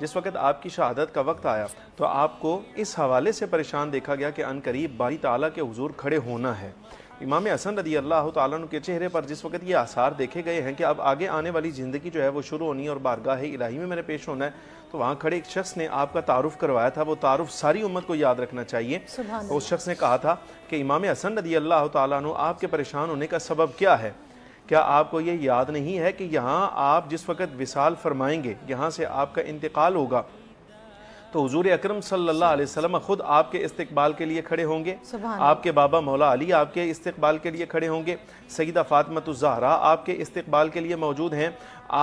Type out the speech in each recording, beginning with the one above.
जिस वक्त आपकी शहादत का वक्त आया तो आपको इस हवाले से परेशान देखा गया कि अनकरीब बारी ताला के हजूर खड़े होना है इमाम हसन रदी अल्लाह तु के चेहरे पर जिस वक्त ये आसार देखे गए हैं कि अब आगे आने वाली ज़िंदगी जो है वो शुरू होनी है और बारगाह इलाही में मैंने पेश होना है तो वहाँ खड़े एक शख्स ने आपका तारुफ करवाया था वो तारुफ सारी उम्मत को याद रखना चाहिए उस शख्स ने कहा था कि इमाम हसन रदी अल्लाह तु आपके परेशान होने का सबब क्या है क्या आपको ये याद नहीं है कि यहाँ आप जिस वक़्त विसाल फरमाएंगे यहाँ से आपका इंतकाल होगा तो हजूर अक्रम सल्ला ख़ुद आपके इस्तबाल के लिए खड़े होंगे आपके बाबा मौला अली आपके इस्तबाल के लिए खड़े होंगे सईदा फ़ातमत आपके इस्तबाल के लिए मौजूद हैं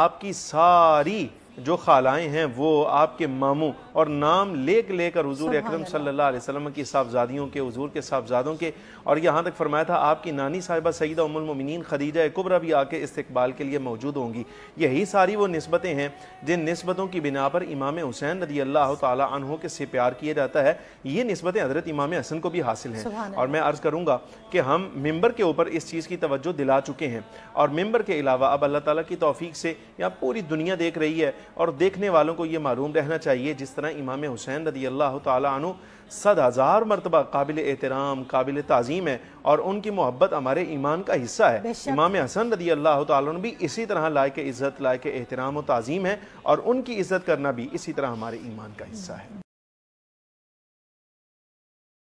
आपकी सारी जो खालाएँ हैं वो आपके मामू और नाम लेख लेकर हजूर अक्रम सल्लाम की साहबजादियों के हजूर के साहबजादों के और यहाँ तक फरमाया था आपकी नानी साहिबा सईदा उमुलमिन खदीजा कुबरा भी आके इस्तबाल के लिए मौजूद होंगी यही सारी वो नस्बतें हैं जिन नस्बतों की बिना पर इमाम हुसैन रदी अल्लाह तहों के से प्यार किया जाता है ये नस्बतें हजरत इमाम हसन को भी हासिल हैं और मैं अर्ज़ करूँगा कि हम मंबर के ऊपर इस चीज़ की तवज्जो दिला चुके हैं और मम्बर के अलावा अब अल्लाह ताली की तोफ़ी से यहाँ पूरी दुनिया देख रही है और देखने वालों को ये मालूम रहना चाहिए जिस तरह इमाम हुसैन रदी अल्लाह तु सद हज़ार मरतबा काबिल एहतराम काबिल तज़ीम है और उनकी मोहब्बत हमारे ईमान का हिस्सा है इमाम हसन रदी अल्लाह तुम भी इसी तरह लायक इज़्ज़त लायक एहतराम तज़ीम है और उनकी इज़्ज़त करना भी इसी तरह हमारे ईमान का हिस्सा है